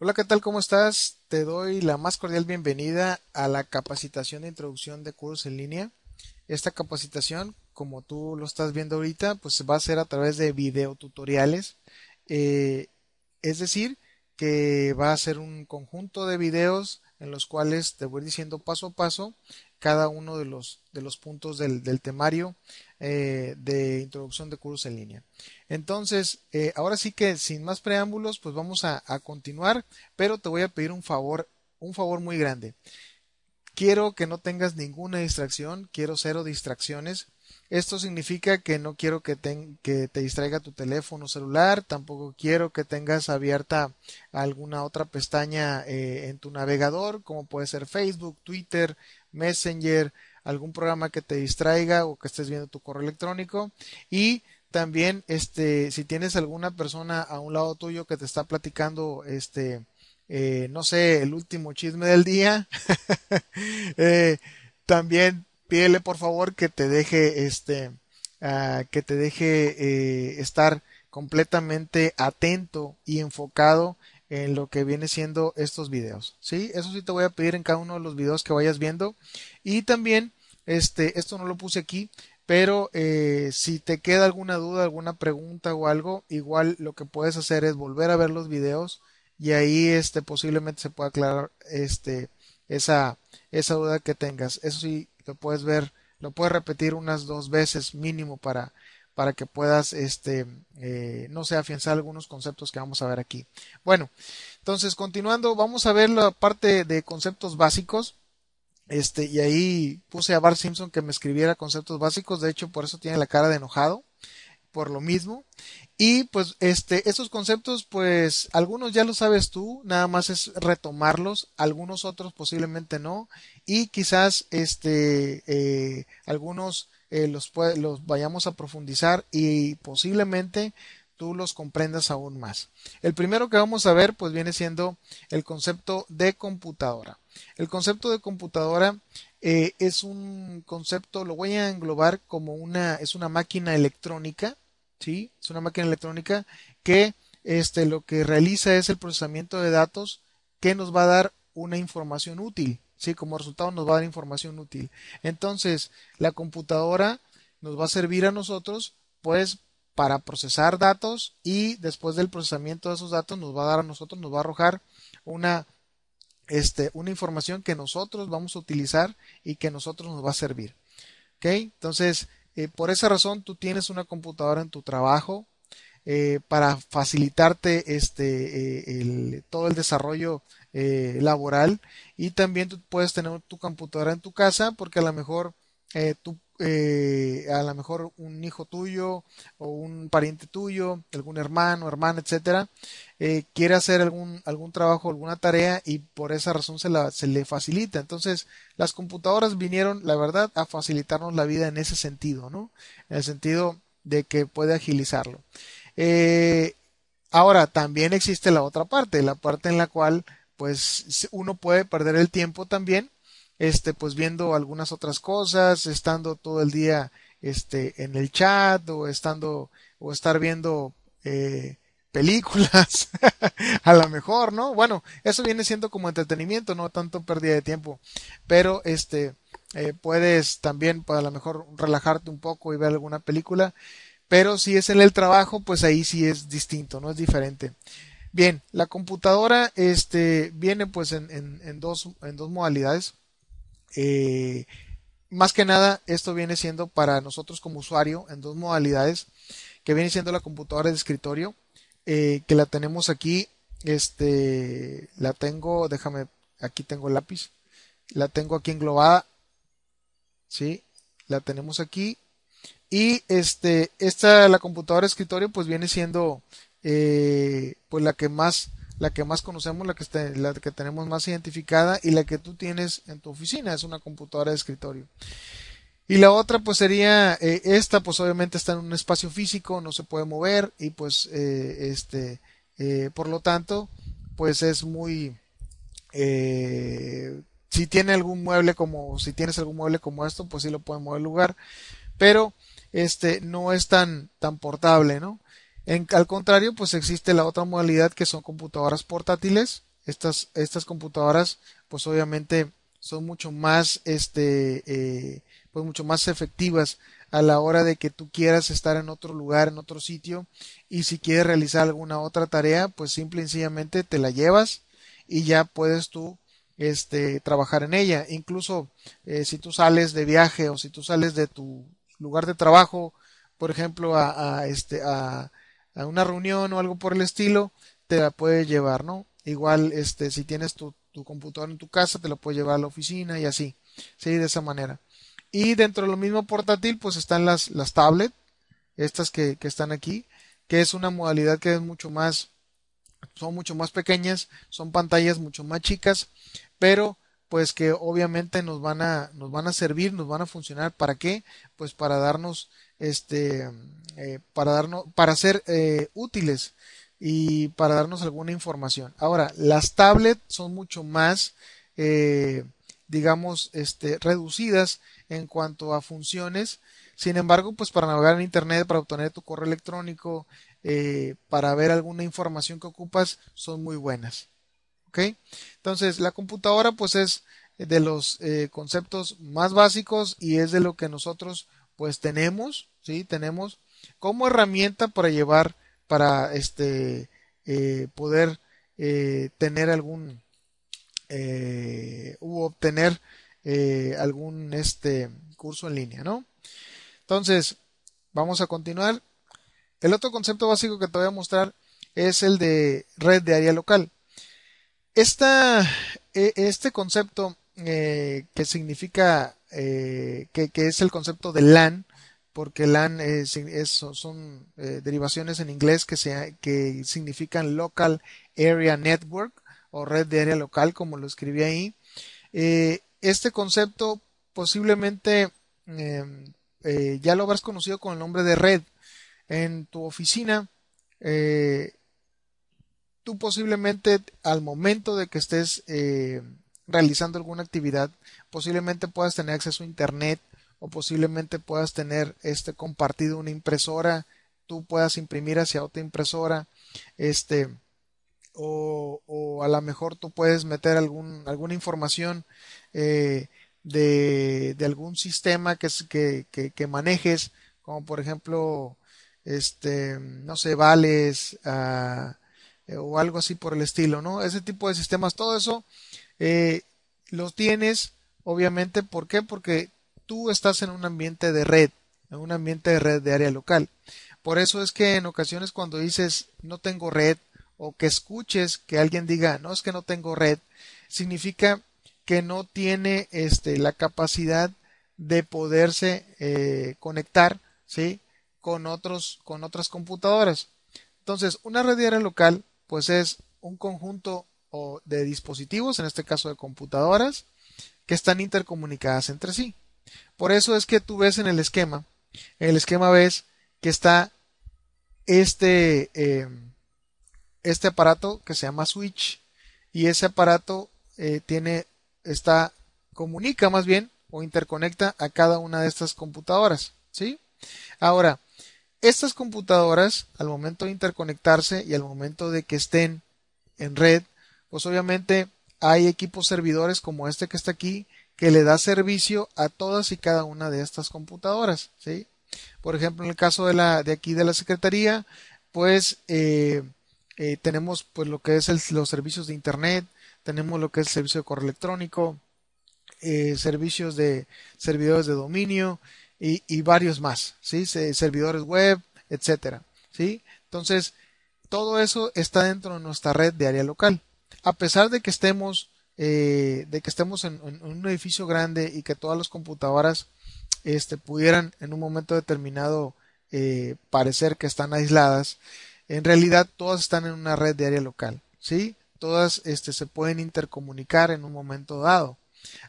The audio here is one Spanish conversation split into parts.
Hola, ¿qué tal? ¿Cómo estás? Te doy la más cordial bienvenida a la capacitación de introducción de cursos en línea. Esta capacitación, como tú lo estás viendo ahorita, pues va a ser a través de videotutoriales. Eh, es decir, que va a ser un conjunto de videos en los cuales te voy diciendo paso a paso cada uno de los, de los puntos del, del temario eh, de introducción de cursos en línea. Entonces, eh, ahora sí que sin más preámbulos, pues vamos a, a, continuar, pero te voy a pedir un favor, un favor muy grande. Quiero que no tengas ninguna distracción, quiero cero distracciones. Esto significa que no quiero que te, que te distraiga tu teléfono celular, tampoco quiero que tengas abierta alguna otra pestaña eh, en tu navegador, como puede ser Facebook, Twitter, Messenger, algún programa que te distraiga o que estés viendo tu correo electrónico y también este si tienes alguna persona a un lado tuyo que te está platicando este eh, no sé el último chisme del día eh, también pídele por favor que te deje este ah, que te deje eh, estar completamente atento y enfocado en lo que viene siendo estos videos. ¿sí? Eso sí te voy a pedir en cada uno de los videos que vayas viendo. Y también, este, esto no lo puse aquí, pero eh, si te queda alguna duda, alguna pregunta o algo, igual lo que puedes hacer es volver a ver los videos y ahí este, posiblemente se pueda aclarar este, esa, esa duda que tengas. Eso sí, lo puedes ver, lo puedes repetir unas dos veces mínimo para para que puedas, este, eh, no sé, afianzar algunos conceptos que vamos a ver aquí. Bueno, entonces continuando, vamos a ver la parte de conceptos básicos. Este, y ahí puse a Bart Simpson que me escribiera conceptos básicos, de hecho por eso tiene la cara de enojado, por lo mismo. Y pues este, estos conceptos, pues algunos ya los sabes tú, nada más es retomarlos, algunos otros posiblemente no, y quizás este, eh, algunos eh, los, los vayamos a profundizar y posiblemente tú los comprendas aún más. El primero que vamos a ver pues viene siendo el concepto de computadora. El concepto de computadora eh, es un concepto, lo voy a englobar como una, es una máquina electrónica, ¿sí? Es una máquina electrónica que este, lo que realiza es el procesamiento de datos que nos va a dar una información útil. Como resultado nos va a dar información útil. Entonces, la computadora nos va a servir a nosotros, pues, para procesar datos y después del procesamiento de esos datos nos va a dar a nosotros, nos va a arrojar una, este, una información que nosotros vamos a utilizar y que nosotros nos va a servir. Entonces, eh, por esa razón tú tienes una computadora en tu trabajo, eh, para facilitarte este, eh, todo el desarrollo eh, laboral y también tú puedes tener tu computadora en tu casa porque a lo mejor tú a lo mejor un hijo tuyo o un pariente tuyo, algún hermano, hermana, etcétera, quiere hacer algún, algún trabajo, alguna tarea y por esa razón se, la, se le facilita. Entonces, las computadoras vinieron, la verdad, a facilitarnos la vida en ese sentido, ¿no? En el sentido de que puede agilizarlo. Eh, ahora, también existe la otra parte, la parte en la cual pues uno puede perder el tiempo también, este, pues viendo algunas otras cosas, estando todo el día este, en el chat o estando o estar viendo eh, películas, a lo mejor, ¿no? Bueno, eso viene siendo como entretenimiento, no tanto pérdida de tiempo, pero este eh, puedes también, pues, a lo mejor relajarte un poco y ver alguna película pero si es en el trabajo, pues ahí sí es distinto, no es diferente. Bien, la computadora este, viene pues en, dos, en dos, modalidades. Eh, más que nada, esto viene siendo para nosotros como usuario en dos modalidades, que viene siendo la computadora de escritorio, eh, que la tenemos aquí, este, la tengo, déjame, aquí tengo el lápiz, la tengo aquí englobada, ¿sí? La tenemos aquí y este, esta, la computadora de escritorio, pues viene siendo eh, pues la que más la que más conocemos, la que, la que tenemos más identificada y la que tú tienes en tu oficina, es una computadora de escritorio. Y la otra pues sería eh, esta, pues obviamente está en un espacio físico, no se puede mover y pues eh, este, por lo tanto, pues es muy... si tiene algún mueble como, si tienes algún mueble como esto, pues sí lo puede mover lugar, pero este, no es tan, tan portable, ¿no? al contrario, pues existe la otra modalidad que son computadoras portátiles. Estas, estas computadoras, pues obviamente son mucho más, este, eh, pues mucho más efectivas a la hora de que tú quieras estar en otro lugar, en otro sitio, y si quieres realizar alguna otra tarea, pues simple y sencillamente te la llevas y ya puedes tú este, trabajar en ella. Incluso eh, si tú sales de viaje o si tú sales de tu, lugar de trabajo, por ejemplo, a, este, a, una reunión o algo por el estilo, te la puede llevar, ¿no? Igual, este, si tienes tu, computador en tu casa, te la puede llevar a la oficina y así, ¿sí? De esa manera. Y dentro de lo mismo portátil, pues están las, las tablets, estas que, que están aquí, que es una modalidad que es mucho más, son mucho más pequeñas, son pantallas mucho más chicas, pero pues que obviamente nos van a, nos van a servir, nos van a funcionar. ¿Para qué? Pues para darnos, este, eh, para darnos, para ser eh, útiles y para darnos alguna información. Ahora, las tablets son mucho más, eh, digamos, este, reducidas en cuanto a funciones. Sin embargo, pues para navegar en Internet, para obtener tu correo electrónico, para ver alguna información que ocupas, son muy buenas. Entonces, la computadora pues es de los eh, conceptos más básicos y es de lo que nosotros pues tenemos, ¿sí? Tenemos como herramienta para llevar, para este, eh, poder eh, tener algún, u obtener algún este curso en línea, ¿no? Entonces, vamos a continuar. El otro concepto básico que te voy a mostrar es el de red de área local. E, este concepto eh, que significa, eh, que, es el concepto de LAN, porque LAN son eh, derivaciones en inglés que, significan Local Area Network o red de área local, como lo escribí ahí. este concepto posiblemente em, ya lo habrás conocido con el nombre de red. En tu oficina, tú posiblemente al momento de que estés eh, realizando alguna actividad, posiblemente puedas tener acceso a internet o posiblemente puedas tener este compartido una impresora, tú puedas imprimir hacia otra impresora, este o, o a lo mejor tú puedes meter alguna información eh, de, de, algún sistema que, que, manejes, como por ejemplo, este, no sé, vales, a... Ah, eh, o algo así por el estilo, ¿no? Ese tipo de sistemas, todo eso eh, los tienes, obviamente, ¿por qué? Porque tú estás en un ambiente de red, en un ambiente de red de área local. Por eso es que en ocasiones cuando dices no tengo red o que escuches que alguien diga no es que no tengo red, significa que no tiene este, la capacidad de poderse eh, conectar ¿sí? con, otros, con otras computadoras. Entonces, una red de área local pues es un conjunto de dispositivos, en este caso de computadoras, que están intercomunicadas entre sí. Por eso es que tú ves en el esquema, en el esquema ves que está este, em, este aparato que se llama switch y ese aparato eh, tiene, está, comunica más bien o interconecta a cada una de estas computadoras, ¿sí? Ahora, estas computadoras, al momento de interconectarse y al momento de que estén en red, pues obviamente hay equipos servidores como este que está aquí que le da servicio a todas y cada una de estas computadoras. ¿sí? Por ejemplo, en el caso de, la, de aquí de la Secretaría, pues eh, eh, tenemos pues, lo que es los servicios de Internet, tenemos lo que es el servicio de correo electrónico, eh, servicios de servidores de dominio, y, varios más, ¿sí? servidores web, etcétera, ¿sí? Entonces, todo eso está dentro de nuestra red de área local. A pesar de que estemos, eh, de que estemos en, un edificio grande y que todas las computadoras este, pudieran en un momento determinado eh, parecer que están aisladas, en realidad todas están en una red de área local, ¿sí? Todas este, se pueden intercomunicar en un momento dado.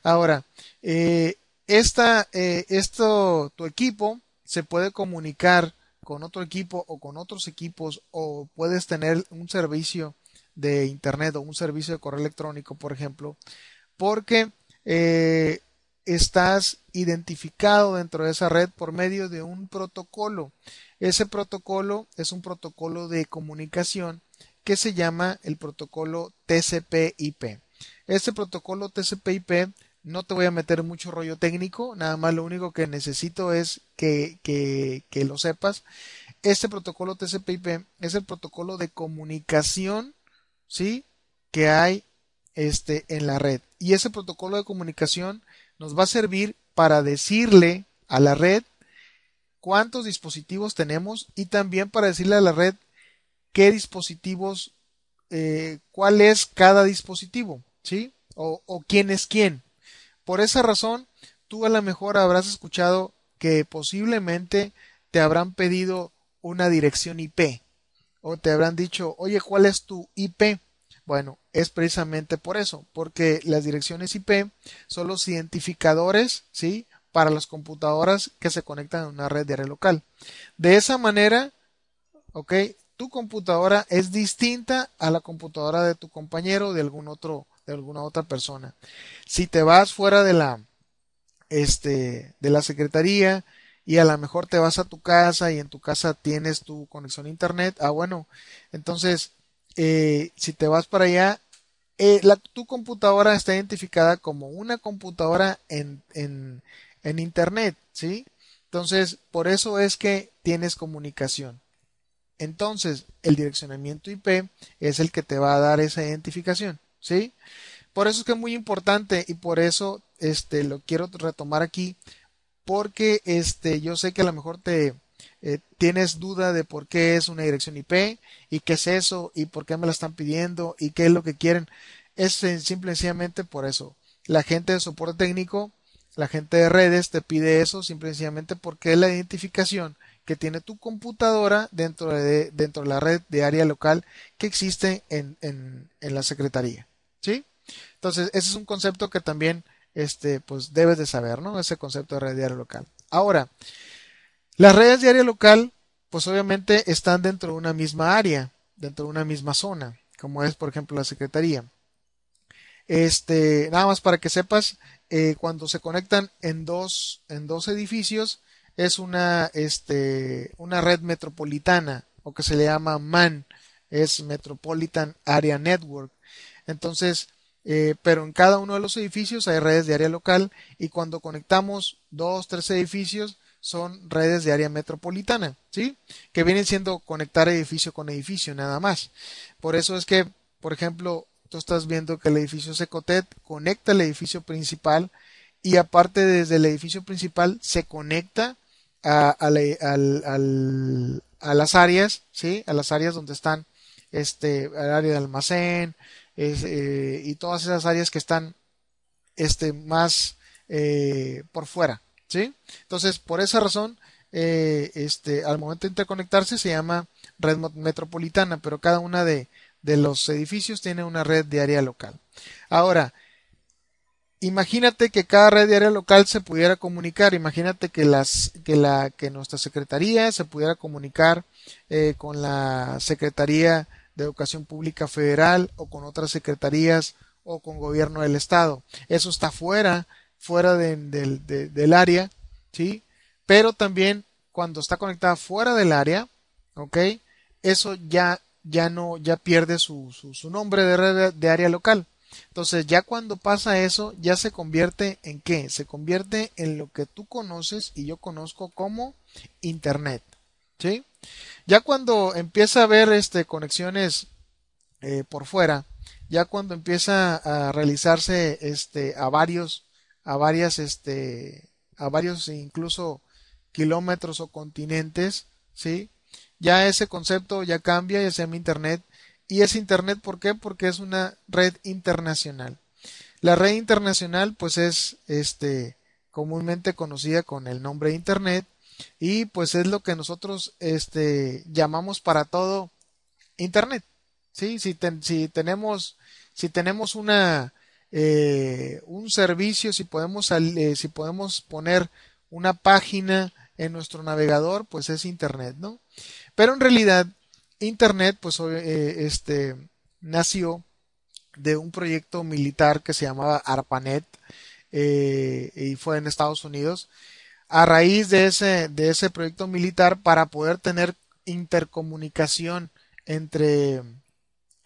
Ahora, eh, esta, eh, esto, tu equipo se puede comunicar con otro equipo o con otros equipos o puedes tener un servicio de internet o un servicio de correo electrónico, por ejemplo, porque eh, estás identificado dentro de esa red por medio de un protocolo. Ese protocolo es un protocolo de comunicación que se llama el protocolo TCP/IP. Este protocolo TCP/IP no te voy a meter mucho rollo técnico, nada más lo único que necesito es que, lo sepas. Este protocolo tcp es el protocolo de comunicación, ¿sí? Que hay este, en la red. Y ese protocolo de comunicación nos va a servir para decirle a la red cuántos dispositivos tenemos y también para decirle a la red qué dispositivos, eh, cuál es cada dispositivo, ¿sí? o quién es quién. Por esa razón, tú a lo mejor habrás escuchado que posiblemente te habrán pedido una dirección IP o te habrán dicho, oye, ¿cuál es tu IP? Bueno, es precisamente por eso, porque las direcciones IP son los identificadores, ¿sí? Para las computadoras que se conectan a una red de red local. De esa manera, ¿ok? Tu computadora es distinta a la computadora de tu compañero de algún otro de alguna otra persona. Si te vas fuera de la, este, de la secretaría y a lo mejor te vas a tu casa y en tu casa tienes tu conexión a internet, ah, bueno, entonces, eh, si te vas para allá, eh, tu computadora está identificada como una computadora en, en, en internet, ¿sí? Entonces, por eso es que tienes comunicación. Entonces, el direccionamiento IP es el que te va a dar esa identificación. ¿sí? Por eso es que es muy importante y por eso este, lo quiero retomar aquí, porque este, yo sé que a lo mejor te eh, tienes duda de por qué es una dirección IP y qué es eso y por qué me la están pidiendo y qué es lo que quieren. Es simple y sencillamente por eso. La gente de soporte técnico, la gente de redes te pide eso simple y sencillamente porque es la identificación que tiene tu computadora dentro de, dentro de la red de área local que existe en la Secretaría. Entonces, ese es un concepto que también este, pues, debes de saber, ¿no? Ese concepto de red diaria local. Ahora, las redes diaria local, pues obviamente están dentro de una misma área, dentro de una misma zona, como es, por ejemplo, la Secretaría. Este, nada más para que sepas, eh, cuando se conectan en dos, en dos edificios, es una, este, una red metropolitana, o que se le llama MAN, es Metropolitan Area Network. Entonces, eh, pero en cada uno de los edificios hay redes de área local y cuando conectamos dos, tres edificios son redes de área metropolitana, ¿sí? Que vienen siendo conectar edificio con edificio nada más. Por eso es que, por ejemplo, tú estás viendo que el edificio Secotet conecta el edificio principal y aparte desde el edificio principal se conecta a, a las áreas, ¿sí? A las áreas donde están este, el área de almacén, eh, y todas esas áreas que están este, más eh, por fuera. ¿sí? Entonces, por esa razón, eh, este, al momento de interconectarse se llama red metropolitana, pero cada una de, los edificios tiene una red de área local. Ahora, imagínate que cada red de área local se pudiera comunicar, imagínate que las que la que nuestra secretaría se pudiera comunicar con la secretaría de Educación Pública Federal o con otras secretarías o con gobierno del Estado. Eso está fuera, fuera del área, ¿sí? Pero también cuando está conectada fuera del área, ¿ok? Eso ya, ya no, ya pierde su, su, su nombre de área local. Entonces, ya cuando pasa eso, ya se convierte en qué? Se convierte en lo que tú conoces y yo conozco como Internet. Ya cuando empieza a haber este, conexiones eh, por fuera, ya cuando empieza a realizarse este, a varios, a varias, este, a varios incluso kilómetros o continentes, ¿sí? Ya ese concepto ya cambia, y se llama Internet. Y es Internet, ¿por qué? Porque es una red internacional. La red internacional, pues es este, comúnmente conocida con el nombre Internet y pues es lo que nosotros este, llamamos para todo Internet. Si, tenemos, una, eh, un servicio, si podemos, eh, si podemos poner una página en nuestro navegador, pues es Internet, ¿no? Pero en realidad, Internet, pues eh, este, nació de un proyecto militar que se llamaba ARPANET y fue en Estados Unidos a raíz de ese, de ese proyecto militar para poder tener intercomunicación entre,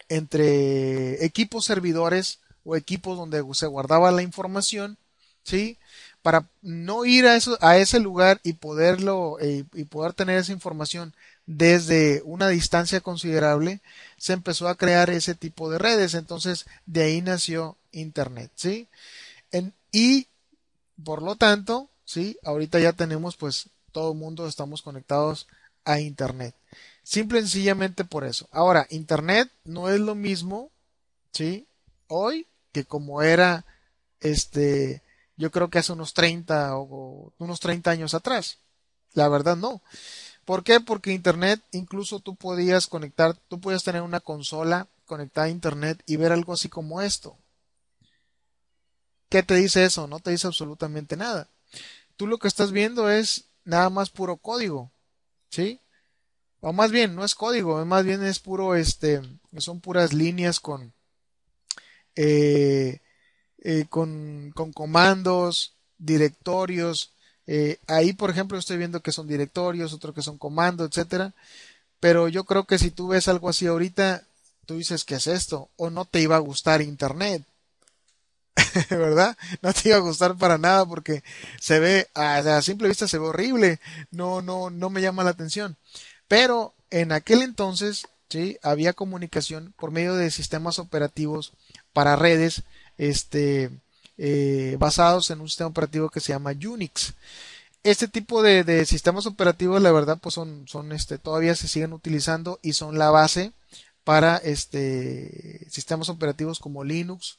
entre equipos servidores o equipos donde se guardaba la información, ¿sí? Para no ir a, eso, a ese lugar y poderlo eh, y poder tener esa información desde una distancia considerable, se empezó a crear ese tipo de redes. Entonces, de ahí nació Internet, ¿sí? y, por lo tanto, ¿sí? Ahorita ya tenemos, pues, todo el mundo estamos conectados a Internet. Simple y sencillamente por eso. Ahora, Internet no es lo mismo, ¿sí? Hoy que como era, este, yo creo que hace unos 30 o unos 30 años atrás. La verdad no. ¿Por qué? Porque Internet, incluso tú podías conectar, tú podías tener una consola conectada a Internet y ver algo así como esto. ¿Qué te dice eso? No te dice absolutamente nada tú lo que estás viendo es nada más puro código, ¿sí? O más bien, no es código, más bien es puro, este, son puras líneas con, eh, eh, con, con, comandos, directorios. Eh, ahí, por ejemplo, estoy viendo que son directorios, otro que son comandos, etcétera. Pero yo creo que si tú ves algo así ahorita, tú dices que es esto, o no te iba a gustar Internet, ¿verdad? No te iba a gustar para nada porque se ve, a, simple vista se ve horrible, no, no, no me llama la atención. Pero en aquel entonces, sí, había comunicación por medio de sistemas operativos para redes, este, eh, basados en un sistema operativo que se llama Unix. Este tipo de, sistemas operativos, la verdad, pues son, son, este, todavía se siguen utilizando y son la base para este, sistemas operativos como Linux,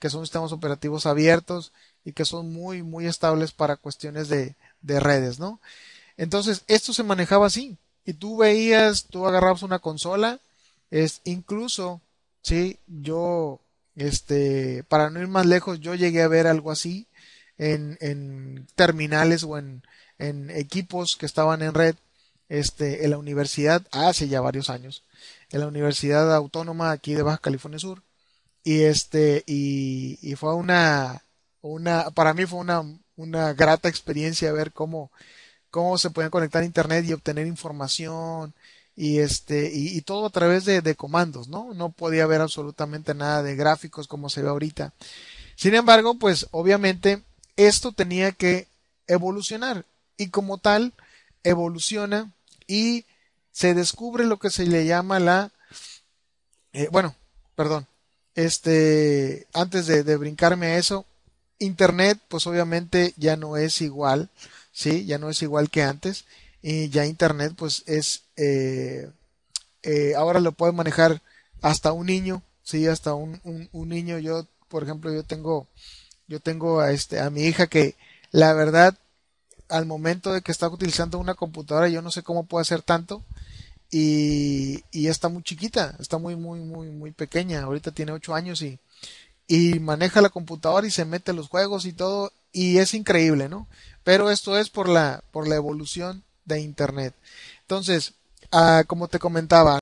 que son sistemas operativos abiertos y que son muy, muy estables para cuestiones de, redes, ¿no? Entonces, esto se manejaba así. Y tú veías, tú agarrabas una consola, es incluso, sí, yo, este, para no ir más lejos, yo llegué a ver algo así en, en terminales o en, en equipos que estaban en red, este, en la universidad, hace ya varios años, en la Universidad Autónoma aquí de Baja California Sur, y este, y, fue una, una, para mí fue una, una grata experiencia ver cómo, cómo se pueden conectar a internet y obtener información y este y, todo a través de, comandos no no podía ver absolutamente nada de gráficos como se ve ahorita sin embargo pues obviamente esto tenía que evolucionar y como tal evoluciona y se descubre lo que se le llama la eh, bueno perdón este, antes de, brincarme a eso, Internet, pues obviamente ya no es igual, ¿sí? Ya no es igual que antes. Y ya Internet, pues es, eh, eh, ahora lo puede manejar hasta un niño, ¿sí? Hasta un, niño. Yo, por ejemplo, yo tengo, yo tengo a, este, a mi hija que, la verdad, al momento de que está utilizando una computadora, yo no sé cómo puede hacer tanto, y, está muy chiquita, está muy, muy, muy, muy pequeña. Ahorita tiene 8 años y, maneja la computadora y se mete los juegos y todo. Y es increíble, ¿no? Pero esto es por la, por la evolución de Internet. Entonces, ah, como te comentaba,